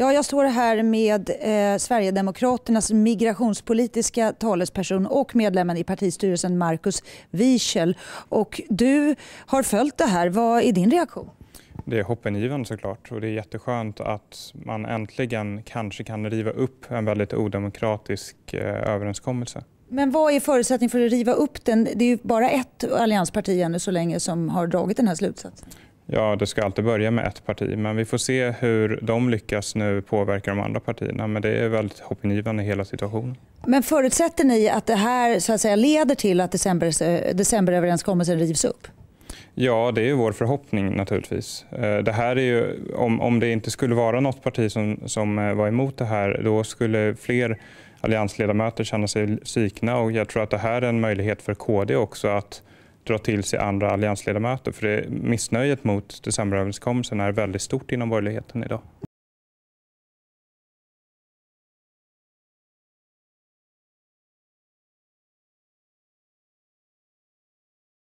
Ja, jag står här med eh, Sverigedemokraternas migrationspolitiska talesperson och medlemmen i partistyrelsen Markus Wiechel. Och du har följt det här. Vad är din reaktion? Det är hoppingivande såklart och det är jätteskönt att man äntligen kanske kan riva upp en väldigt odemokratisk eh, överenskommelse. Men vad är förutsättningen för att riva upp den? Det är ju bara ett alliansparti ännu så länge som har dragit den här slutsatsen. Ja, det ska alltid börja med ett parti, men vi får se hur de lyckas nu påverka de andra partierna. Men det är väldigt hoppingivande hela situationen. Men förutsätter ni att det här så att säga, leder till att december, eh, decemberöverenskommelsen rivs upp? Ja, det är ju vår förhoppning naturligtvis. Eh, det här är ju, om, om det inte skulle vara något parti som, som eh, var emot det här, då skulle fler alliansledamöter känna sig svikna och jag tror att det här är en möjlighet för KD också att dra till sig andra alliansledamöter. För det, missnöjet mot decemberöverenskommelsen är väldigt stort inom borgerligheten idag.